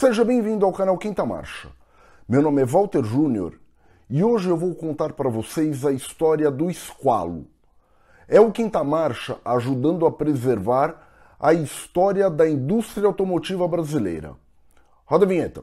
Seja bem-vindo ao canal Quinta Marcha. Meu nome é Walter Júnior e hoje eu vou contar para vocês a história do esqualo. É o Quinta Marcha ajudando a preservar a história da indústria automotiva brasileira. Roda a vinheta.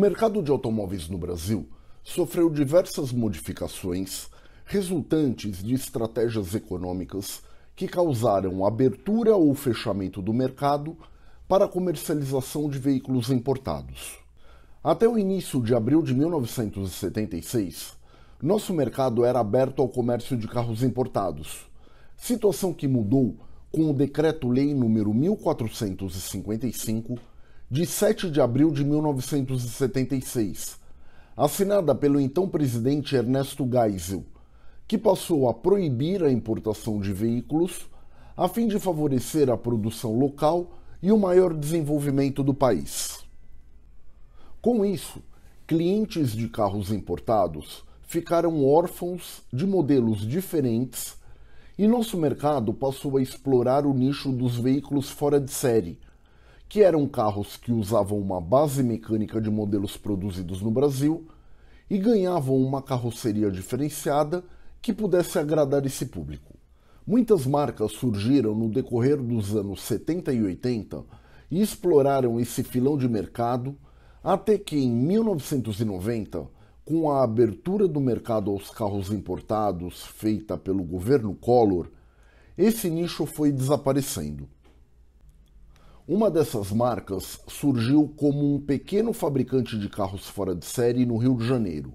mercado de automóveis no Brasil sofreu diversas modificações resultantes de estratégias econômicas que causaram abertura ou fechamento do mercado para a comercialização de veículos importados. Até o início de abril de 1976, nosso mercado era aberto ao comércio de carros importados, situação que mudou com o Decreto-Lei número 1455 de 7 de abril de 1976, assinada pelo então presidente Ernesto Geisel, que passou a proibir a importação de veículos a fim de favorecer a produção local e o maior desenvolvimento do país. Com isso, clientes de carros importados ficaram órfãos de modelos diferentes e nosso mercado passou a explorar o nicho dos veículos fora de série, que eram carros que usavam uma base mecânica de modelos produzidos no Brasil e ganhavam uma carroceria diferenciada que pudesse agradar esse público. Muitas marcas surgiram no decorrer dos anos 70 e 80 e exploraram esse filão de mercado até que em 1990, com a abertura do mercado aos carros importados feita pelo governo Collor, esse nicho foi desaparecendo. Uma dessas marcas surgiu como um pequeno fabricante de carros fora de série no Rio de Janeiro.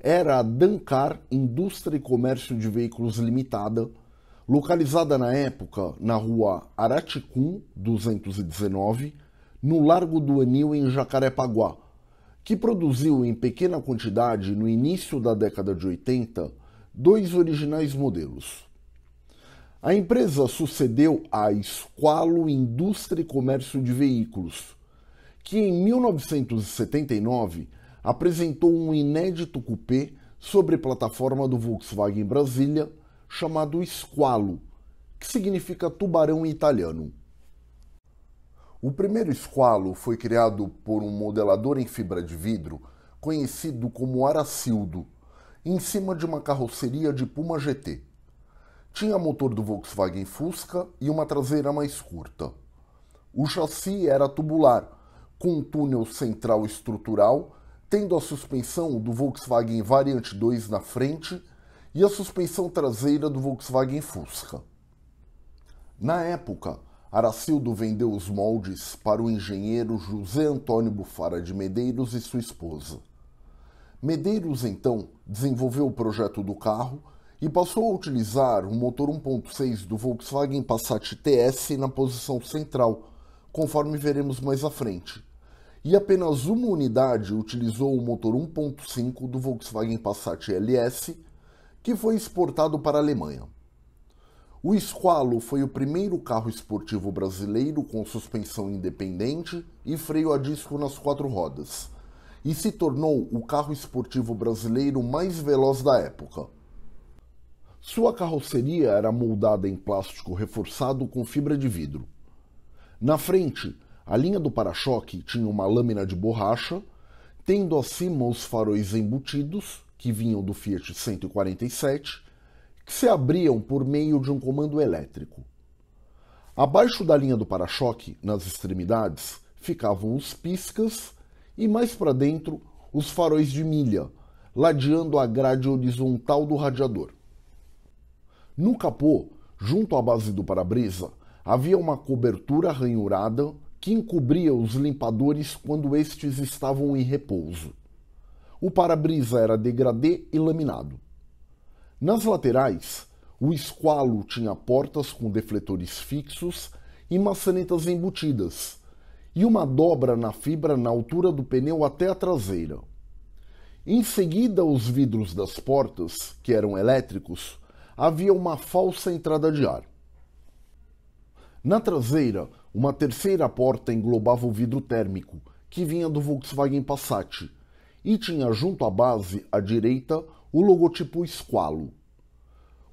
Era a Dancar Indústria e Comércio de Veículos Limitada, localizada na época na rua Araticum 219, no Largo do Anil em Jacarepaguá, que produziu em pequena quantidade no início da década de 80 dois originais modelos, a empresa sucedeu à Esqualo Indústria e Comércio de Veículos, que em 1979 apresentou um inédito coupé sobre plataforma do Volkswagen Brasília chamado Esqualo, que significa tubarão em italiano. O primeiro Esqualo foi criado por um modelador em fibra de vidro conhecido como Aracildo, em cima de uma carroceria de Puma GT. Tinha motor do Volkswagen Fusca e uma traseira mais curta. O chassi era tubular, com um túnel central estrutural, tendo a suspensão do Volkswagen Variant 2 na frente e a suspensão traseira do Volkswagen Fusca. Na época, Aracildo vendeu os moldes para o engenheiro José Antônio Bufara de Medeiros e sua esposa. Medeiros, então, desenvolveu o projeto do carro e passou a utilizar o motor 1.6 do Volkswagen Passat TS na posição central, conforme veremos mais à frente. E apenas uma unidade utilizou o motor 1.5 do Volkswagen Passat LS, que foi exportado para a Alemanha. O Esqualo foi o primeiro carro esportivo brasileiro com suspensão independente e freio a disco nas quatro rodas, e se tornou o carro esportivo brasileiro mais veloz da época. Sua carroceria era moldada em plástico reforçado com fibra de vidro. Na frente, a linha do para-choque tinha uma lâmina de borracha, tendo acima os faróis embutidos, que vinham do Fiat 147, que se abriam por meio de um comando elétrico. Abaixo da linha do para-choque, nas extremidades, ficavam os piscas e mais para dentro os faróis de milha, ladeando a grade horizontal do radiador. No capô, junto à base do para-brisa, havia uma cobertura ranhurada que encobria os limpadores quando estes estavam em repouso. O para-brisa era degradê e laminado. Nas laterais, o esqualo tinha portas com defletores fixos e maçanetas embutidas, e uma dobra na fibra na altura do pneu até a traseira. Em seguida, os vidros das portas, que eram elétricos, havia uma falsa entrada de ar. Na traseira, uma terceira porta englobava o vidro térmico, que vinha do Volkswagen Passat, e tinha junto à base, à direita, o logotipo esqualo.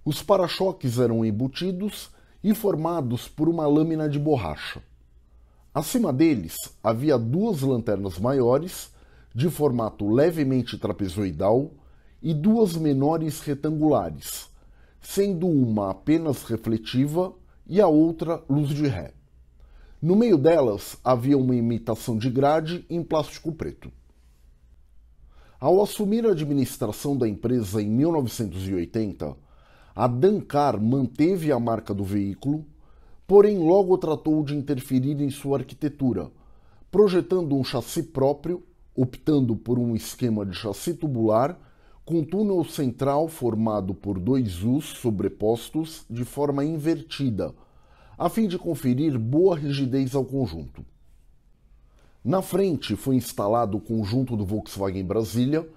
Os para-choques eram embutidos e formados por uma lâmina de borracha. Acima deles havia duas lanternas maiores, de formato levemente trapezoidal, e duas menores retangulares, sendo uma apenas refletiva e a outra luz de ré. No meio delas havia uma imitação de grade em plástico preto. Ao assumir a administração da empresa em 1980, a Dancar manteve a marca do veículo, porém logo tratou de interferir em sua arquitetura, projetando um chassi próprio, optando por um esquema de chassi tubular com túnel central formado por dois U's sobrepostos de forma invertida, a fim de conferir boa rigidez ao conjunto. Na frente foi instalado o conjunto do Volkswagen Brasília,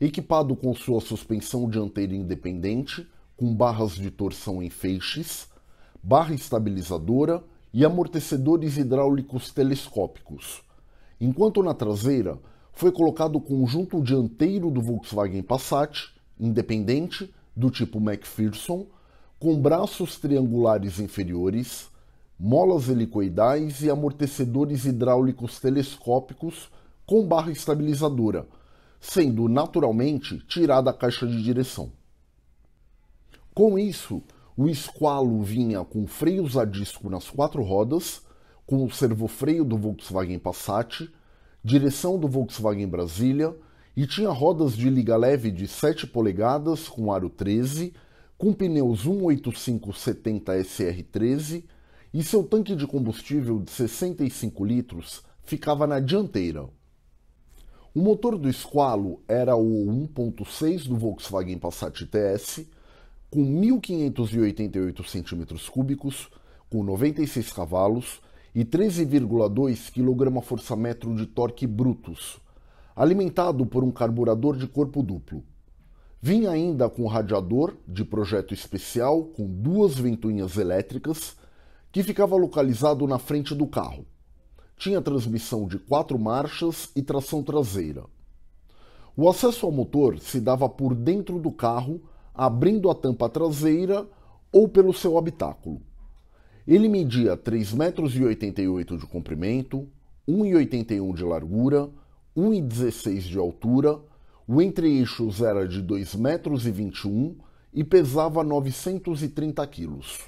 equipado com sua suspensão dianteira independente, com barras de torção em feixes, barra estabilizadora e amortecedores hidráulicos telescópicos, enquanto na traseira foi colocado o conjunto dianteiro do Volkswagen Passat, independente, do tipo MacPherson, com braços triangulares inferiores, molas helicoidais e amortecedores hidráulicos telescópicos com barra estabilizadora, sendo naturalmente tirada a caixa de direção. Com isso, o esqualo vinha com freios a disco nas quatro rodas, com o servofreio do Volkswagen Passat, direção do Volkswagen Brasília e tinha rodas de liga leve de 7 polegadas com aro 13, com pneus 18570 SR13 e seu tanque de combustível de 65 litros ficava na dianteira. O motor do Esqualo era o 1.6 do Volkswagen Passat TS, com 1.588 cm3, com 96 cavalos e 13,2 kgfm de torque brutos, alimentado por um carburador de corpo duplo. Vinha ainda com radiador de projeto especial com duas ventoinhas elétricas que ficava localizado na frente do carro. Tinha transmissão de quatro marchas e tração traseira. O acesso ao motor se dava por dentro do carro, abrindo a tampa traseira ou pelo seu habitáculo. Ele media 3,88 metros de comprimento, 1,81 de largura, 1,16 de altura, o entre-eixos era de 2,21 metros e pesava 930 quilos.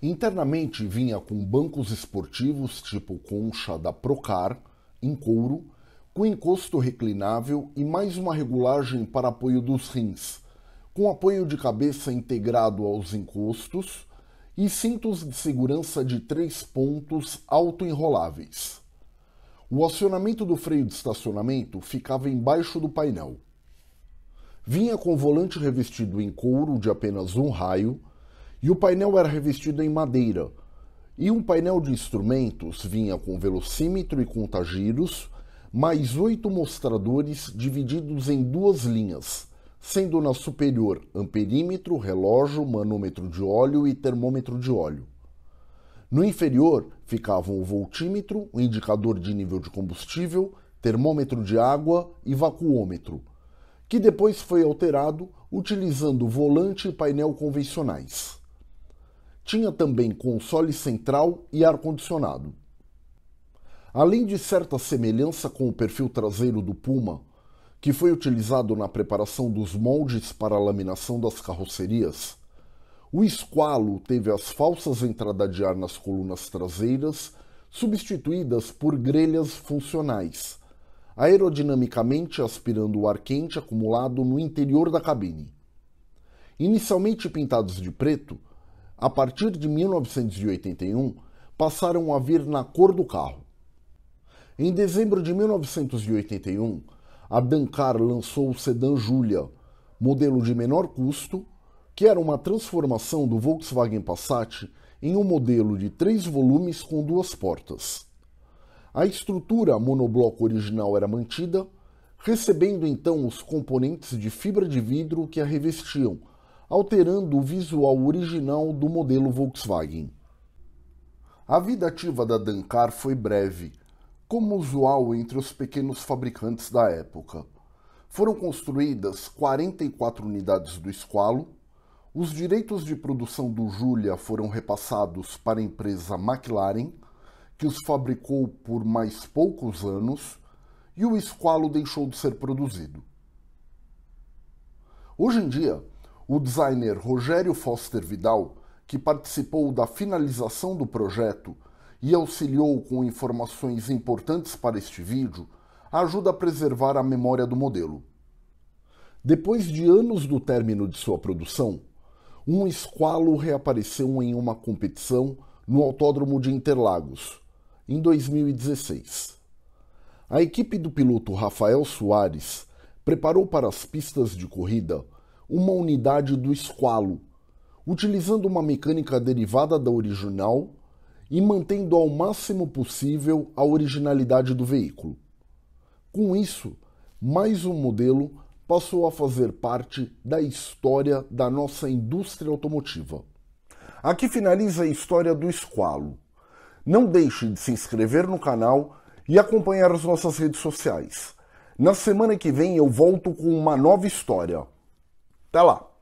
Internamente vinha com bancos esportivos tipo concha da Procar, em couro, com encosto reclinável e mais uma regulagem para apoio dos rins, com apoio de cabeça integrado aos encostos, e cintos de segurança de três pontos autoenroláveis. O acionamento do freio de estacionamento ficava embaixo do painel. Vinha com volante revestido em couro de apenas um raio e o painel era revestido em madeira. E um painel de instrumentos vinha com velocímetro e contagiros, mais oito mostradores divididos em duas linhas sendo na superior amperímetro, relógio, manômetro de óleo e termômetro de óleo. No inferior ficavam o voltímetro, o indicador de nível de combustível, termômetro de água e vacuômetro, que depois foi alterado utilizando volante e painel convencionais. Tinha também console central e ar-condicionado. Além de certa semelhança com o perfil traseiro do Puma, que foi utilizado na preparação dos moldes para a laminação das carrocerias, o esqualo teve as falsas entradas de ar nas colunas traseiras substituídas por grelhas funcionais, aerodinamicamente aspirando o ar quente acumulado no interior da cabine. Inicialmente pintados de preto, a partir de 1981 passaram a vir na cor do carro. Em dezembro de 1981, a Dancar lançou o sedã Julia, modelo de menor custo, que era uma transformação do Volkswagen Passat em um modelo de três volumes com duas portas. A estrutura monobloco original era mantida, recebendo então os componentes de fibra de vidro que a revestiam, alterando o visual original do modelo Volkswagen. A vida ativa da Dancar foi breve como usual entre os pequenos fabricantes da época. Foram construídas 44 unidades do Esqualo, os direitos de produção do Julia foram repassados para a empresa McLaren, que os fabricou por mais poucos anos, e o Esqualo deixou de ser produzido. Hoje em dia, o designer Rogério Foster Vidal, que participou da finalização do projeto, e auxiliou com informações importantes para este vídeo, ajuda a preservar a memória do modelo. Depois de anos do término de sua produção, um esqualo reapareceu em uma competição no Autódromo de Interlagos, em 2016. A equipe do piloto Rafael Soares preparou para as pistas de corrida uma unidade do esqualo, utilizando uma mecânica derivada da original e mantendo ao máximo possível a originalidade do veículo. Com isso, mais um modelo passou a fazer parte da história da nossa indústria automotiva. Aqui finaliza a história do Esqualo. Não deixe de se inscrever no canal e acompanhar as nossas redes sociais. Na semana que vem eu volto com uma nova história. Até lá!